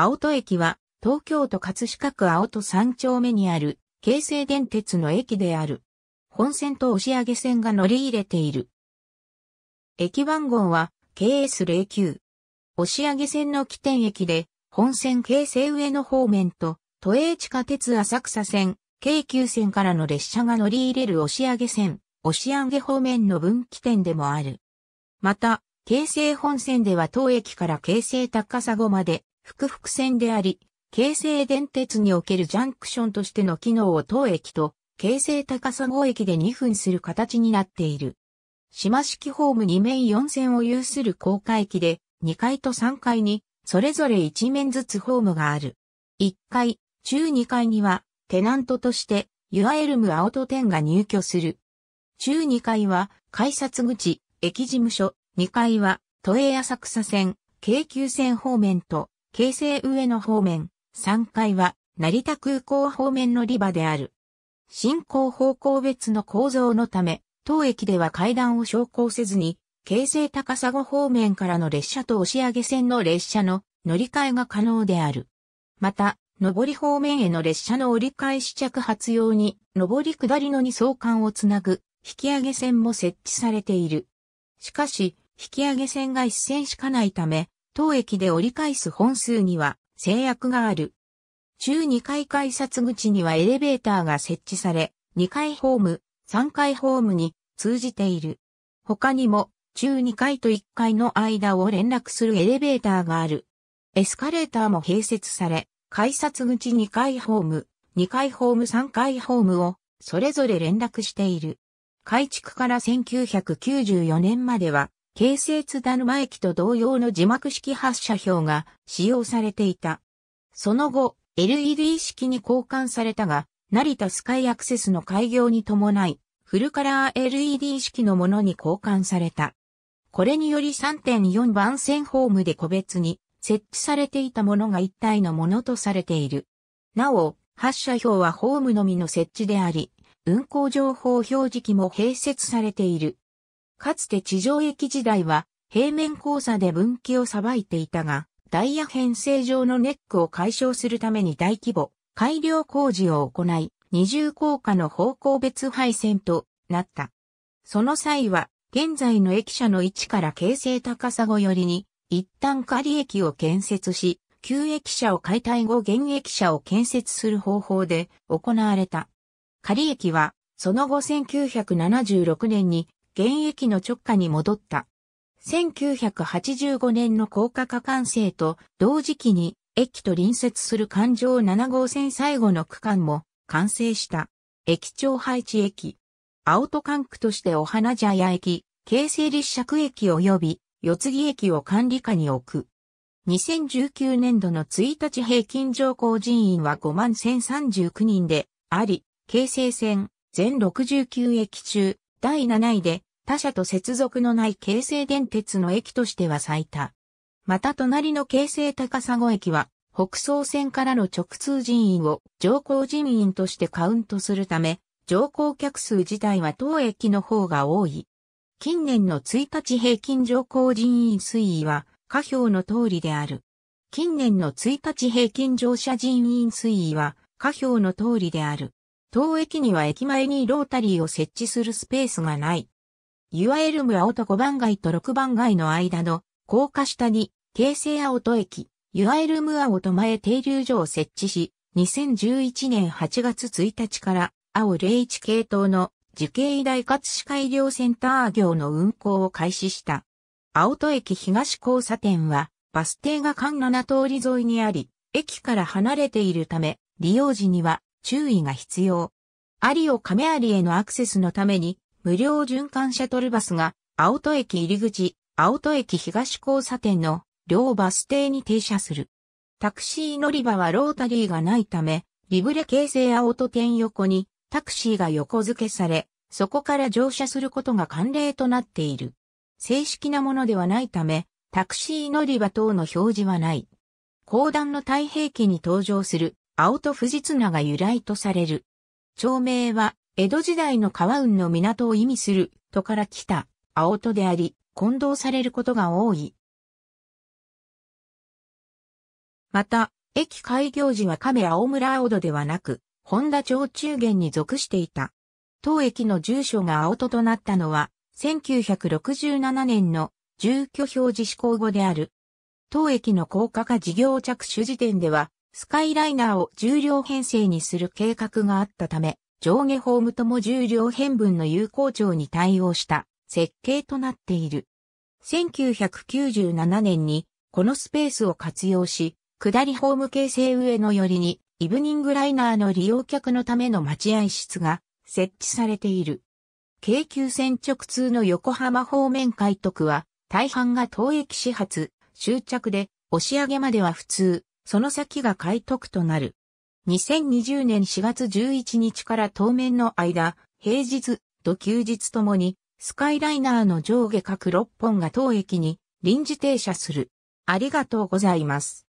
青戸駅は、東京都葛飾区青戸3丁目にある、京成電鉄の駅である。本線と押上線が乗り入れている。駅番号は、KS09。押上線の起点駅で、本線京成上野方面と、都営地下鉄浅草線、京急線からの列車が乗り入れる押上線、押上方面の分岐点でもある。また、京成本線では当駅から京成高砂まで、複々線であり、京成電鉄におけるジャンクションとしての機能を当駅と京成高砂駅で2分する形になっている。島式ホーム2面4線を有する高架駅で2階と3階にそれぞれ1面ずつホームがある。1階、中2階にはテナントとしてユアエルムアウト店が入居する。中2階は改札口、駅事務所、2階は都営浅草線、京急線方面と京成上野方面、3階は成田空港方面のリバである。進行方向別の構造のため、当駅では階段を昇降せずに、京成高砂方面からの列車と押上線の列車の乗り換えが可能である。また、上り方面への列車の折り返し着発用に、上り下りの2相関をつなぐ、引き上げ線も設置されている。しかし、引き上げ線が一線しかないため、当駅で折り返す本数には制約がある。中2階改札口にはエレベーターが設置され、2階ホーム、3階ホームに通じている。他にも、中2階と1階の間を連絡するエレベーターがある。エスカレーターも併設され、改札口2階ホーム、2階ホーム3階ホームをそれぞれ連絡している。改築から1994年までは京成津田沼駅と同様の字幕式発車表が使用されていた。その後、LED 式に交換されたが、成田スカイアクセスの開業に伴い、フルカラー LED 式のものに交換された。これにより3.4番線ホームで個別に設置されていたものが一体のものとされている。なお、発車表はホームのみの設置であり、運行情報表示器も併設されている。かつて地上駅時代は平面交差で分岐をさばいていたが、ダイヤ編成上のネックを解消するために大規模改良工事を行い、二重効果の方向別配線となった。その際は、現在の駅舎の位置から形成高砂寄りに、一旦仮駅を建設し、旧駅舎を解体後現駅舎を建設する方法で行われた。仮駅は、その後1976年に現役の直下に戻った。1985年の高架化完成と同時期に駅と隣接する環状7号線最後の区間も完成した。駅長配置駅。青戸管区としてお花茶屋駅、京成立石駅及び四つ木駅を管理下に置く。2019年度の1日平均乗降人員は5万1039人であり、京成線全69駅中第7位で他社と接続のない京成電鉄の駅としては最多。また隣の京成高砂駅は、北総線からの直通人員を乗降人員としてカウントするため、乗降客数自体は当駅の方が多い。近年の1日平均乗降人員推移は、下表の通りである。近年の1日平均乗車人員推移は、下表の通りである。当駅には駅前にロータリーを設置するスペースがない。ユアエルム青と5番街と6番街の間の高架下に、京成青戸駅、ユアエルム青と前停留所を設置し、2011年8月1日から青01系統の受形医大葛飾医療センター業の運行を開始した。青戸駅東交差点は、バス停が関7通り沿いにあり、駅から離れているため、利用時には注意が必要。ありを亀有へのアクセスのために、無料循環シャトルバスが、青戸駅入口、青戸駅東交差点の両バス停に停車する。タクシー乗り場はロータリーがないため、リブレ形成青戸店横にタクシーが横付けされ、そこから乗車することが慣例となっている。正式なものではないため、タクシー乗り場等の表示はない。公団の太平記に登場する青戸富士綱が由来とされる。町名は江戸時代の川運の港を意味する、とから来た、青戸であり、混同されることが多い。また、駅開業時は亀青村青戸ではなく、本田町中元に属していた。当駅の住所が青戸となったのは、1967年の住居表示施行後である。当駅の高架化事業着手時点では、スカイライナーを重量編成にする計画があったため、上下ホームとも重量変分の有効長に対応した設計となっている。1997年にこのスペースを活用し、下りホーム形成上の寄りにイブニングライナーの利用客のための待合室が設置されている。京急線直通の横浜方面開徳は大半が当駅始発、終着で押上までは普通、その先が開徳となる。2020年4月11日から当面の間、平日、と休日ともに、スカイライナーの上下各6本が当駅に臨時停車する。ありがとうございます。